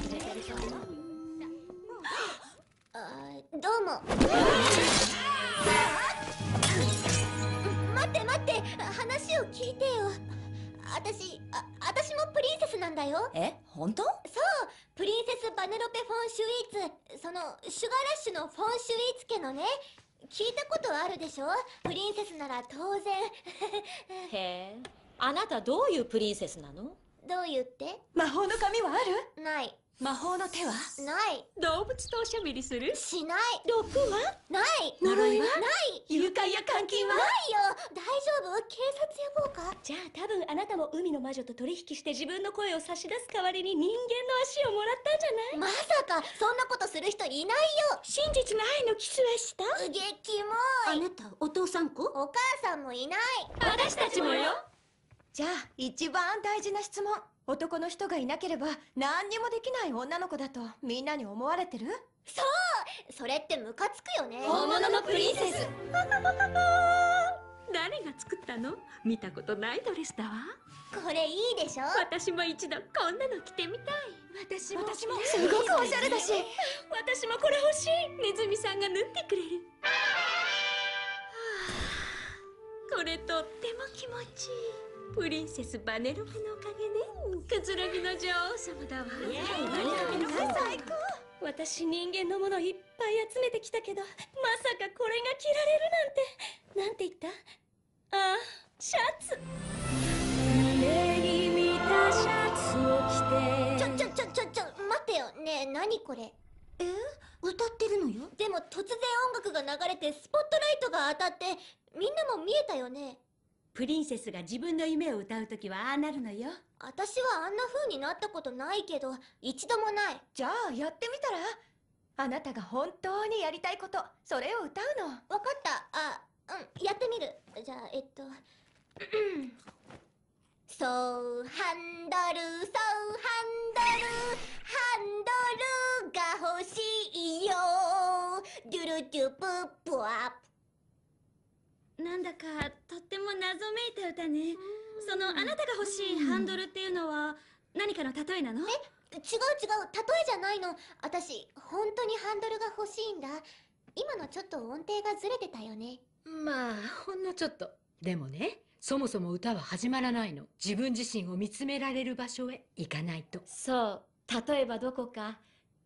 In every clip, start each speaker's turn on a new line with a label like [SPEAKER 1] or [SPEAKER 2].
[SPEAKER 1] どうも待って待って話を聞いてよ私あ私もプリンセスなんだよえ本当そうプリンセスバネロペフォンシュイーツそのシュガーラッシュのフォンシュイーツ家のね聞いたことあるでしょプリンセスなら当然
[SPEAKER 2] へえあなたどういうプリンセスなの
[SPEAKER 1] どういうって魔法の髪はあるない魔法の手はない動物とおしゃべりするしない毒はない呪いはない誘拐や監禁はないよ
[SPEAKER 2] 大丈夫警察呼ぼうかじゃあ多分あなたも海の魔女と取引して自分の声
[SPEAKER 1] を差し出す代わりに人間の足をもらったんじゃないまさかそんなことする人いないよ真実の愛のキスはしたうげキモいあなたお父さん子お母さんもいない私たちもよじゃあ、一番大事な質問。男の人がいなければ何にもできない女の子だとみんなに思われてるそうそれってムカつくよね本物のプリンセス
[SPEAKER 2] 誰が作ったの見たことないドレスだわ
[SPEAKER 1] これいいでしょ
[SPEAKER 2] 私も一度こんなの着てみたい
[SPEAKER 1] 私も私もすごくおしゃれだし
[SPEAKER 2] 私もこれ欲しいネズミさんが縫ってくれるはあ、これとっても気持ちいいプリンセスバネロペのおかげねくつろぎの女王様だわイエーイバネロペの最高私人間のものいっぱい集めてきたけどまさかこれが着られるなんてなんて
[SPEAKER 1] 言ったああシャツ胸に見たシャツを着てちょちょちょちょちょ待ってよねえ何これえ歌ってるのよでも突然音楽が流れてスポットライトが当たってみんなも見えたよねプリンセスが自分の夢を歌うときはああなるのよ。私はあんな風になったことないけど、一度もない。じゃあやってみたらあなたが本当にやりたいこと、それを歌うの。わかった。あ、うん、やってみる。じゃあ、えっと。そう、ハンドル、そう、ハンドル、ハンドルが欲しいよ。ドゥルドゥプップアップ。なんだかとっても謎めいた歌ねそのあなたが欲しいハンドルっていうのは何かの例えなのえ違う違う例えじゃないの私本当にハンドルが欲しいんだ今のちょっと音程がずれてたよねまあほんのちょっと
[SPEAKER 2] でもねそもそも歌は始まらないの自分自身を見つめられる場所へ行かないとそう例えばどこか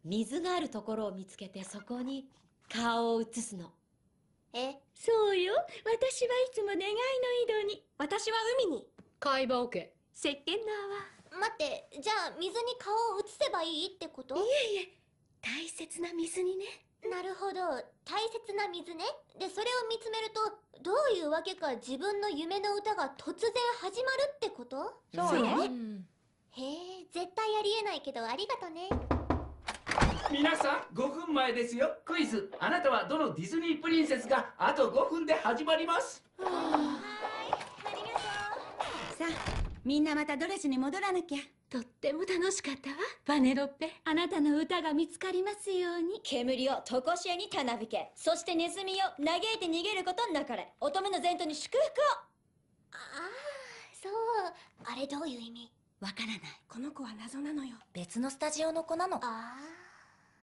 [SPEAKER 2] 水があるところを見つけてそこに顔を映すのえそうよ。私はいつも願いの
[SPEAKER 1] 井戸に。私は海に。海馬桶。石鹸の泡。待って、じゃあ水に顔を移せばいいってこといえいえ、大切な水にね。なるほど。大切な水ね。で、それを見つめると、どういうわけか自分の夢の歌が突然始まるってことそうね。へえ、絶対ありえないけどありがとね。
[SPEAKER 2] 皆さん5分前ですよクイズあなたはどのディズニープリンセスがあと5分で始まりますはありがとうさあみんなまたドレスに戻らなきゃとっても楽しかったわバネロッペあなたの歌が見つかりますように煙を
[SPEAKER 1] とこしえにたなびけそしてネズミを嘆いて逃げることなかれ乙女の前途に祝福をああそうあれどういう意味わからないこの子は謎なのよ別のスタジオの子なのああ